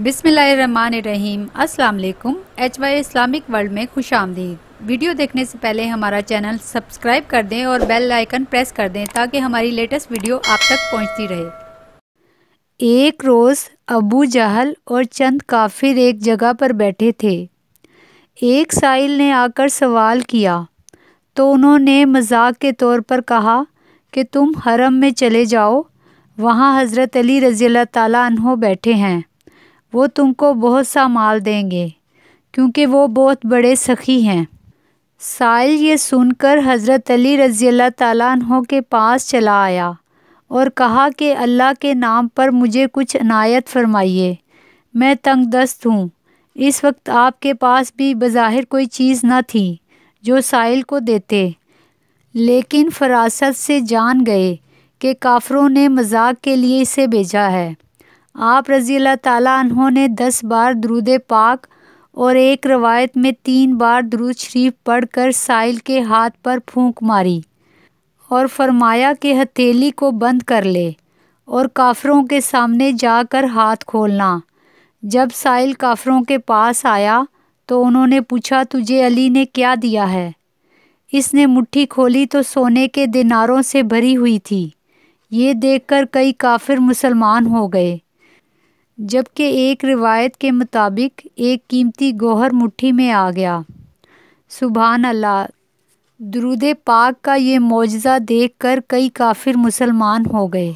बिसमीम असलकुम H Y Islamic world में खुश आमदीद वीडियो देखने से पहले हमारा चैनल सब्सक्राइब कर दें और बेल आइकन प्रेस कर दें ताकि हमारी लेटेस्ट वीडियो आप तक पहुंचती रहे एक रोज़ अबू जहल और चंद काफिर एक जगह पर बैठे थे एक साहिल ने आकर सवाल किया तो उन्होंने मजाक के तौर पर कहा कि तुम हरम में चले जाओ वहाँ हज़रत अली रज़ी अल्लाह बैठे हैं वो तुमको बहुत सा माल देंगे क्योंकि वो बहुत बड़े सखी हैं साइल ये सुनकर हज़रत अली रज़ी अल्लाह तहों के पास चला आया और कहा कि अल्लाह के नाम पर मुझे कुछ अनायत फरमाइए मैं तंग दस्त हूँ इस वक्त आपके पास भी बज़ाहिर कोई चीज़ न थी जो साइल को देते लेकिन फरासत से जान गए कि काफरों ने मजाक के लिए इसे भेजा है आप रज़ी ताला ने दस बार दरूद पाक और एक रवायत में तीन बार दरूद शरीफ पढ़ कर साइल के हाथ पर फूंक मारी और फरमाया कि हथेली को बंद कर ले और काफरों के सामने जाकर हाथ खोलना जब साइल काफरों के पास आया तो उन्होंने पूछा तुझे अली ने क्या दिया है इसने मुट्ठी खोली तो सोने के दिनारों से भरी हुई थी ये देखकर कई काफिर मुसलमान हो गए जबकि एक रिवायत के मुताबिक एक कीमती गोहर मुट्ठी में आ गया सुबहान अल्लाह दरूद पाक का ये मुआजा देख कर कई काफिर मुसलमान हो गए